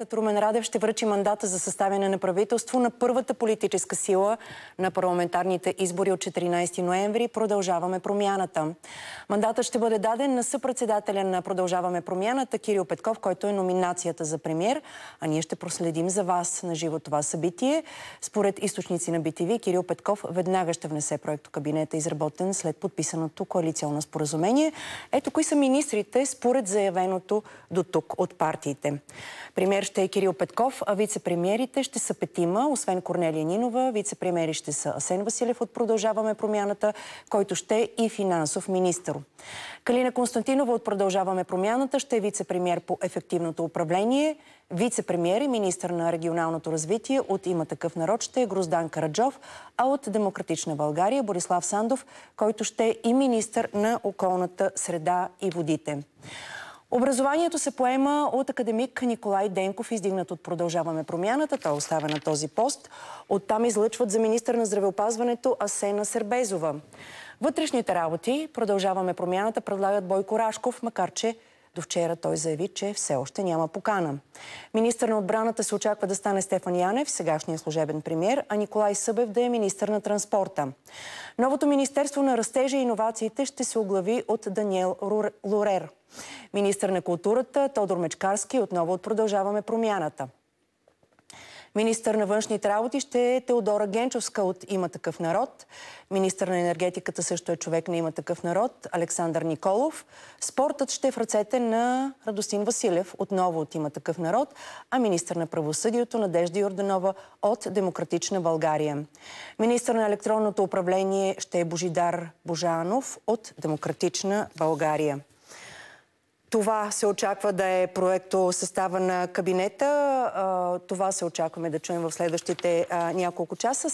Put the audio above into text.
Кандидатът Румен Радев ще връчи мандата за съставяне на правителство на първата политическа сила на парламентарните избори от 14 ноември. Продължаваме промяната. Мандата ще бъде даден на съпредседателя на Продължаваме промяната Кирил Петков, който е номинацията за премьер. А ние ще проследим за вас на живо това събитие. Според източници на БТВ, Кирил Петков веднага ще внесе проекто кабинета, изработен след подписаното коалиционно споразумение. Ето кои са министрите според заявеното до тук от партиите. Премьер ще е Кирил Петков, а вице-премьерите ще са петима, освен Корнелия Нинова. Вице-премьери ще са Асен Василев от Продължаваме промяната, който ще е и финансов министр. Калина Константинова от Продължаваме промяната ще е вице-премьер по ефективното управление. Вице-премьер и министр на регионалното развитие от Има такъв народ ще е Груздан Караджов, а от Демократична България Борислав Сандов, който ще е и министр на околната среда и водите. Образованието се поема от академик Николай Денков, издигнат от Продължаваме промяната. Той остава на този пост. Оттам излъчват за министър на здравеопазването Асена Сербезова. Вътрешните работи Продължаваме промяната предлагат Бойко Рашков, макар че до вчера той заяви, че все още няма покана. Министър на отбраната се очаква да стане Стефан Янев, сегашния служебен премьер, а Николай Събев да е министър на транспорта. Новото Министерство на растежа и иновациите ще се оглави от Даниел Лорер. Министър на културата Тодор Мечкарски отново от Продължаваме промяната. Министър на външните работи ще е Теодора Генчовска от Има такъв народ. Министър на енергетиката също е човек на Има такъв народ, Александър Николов. Спортът ще е в ръцете на Радостин Василев, отново от Има такъв народ, а министър на правосъдието Надежда Йорданова от Демократична България. Министър на електронното управление ще е Божидар Божанов от Демократична България. Това се очаква да е проекто състава на кабинета. Това се очакваме да чуем в следващите няколко часа.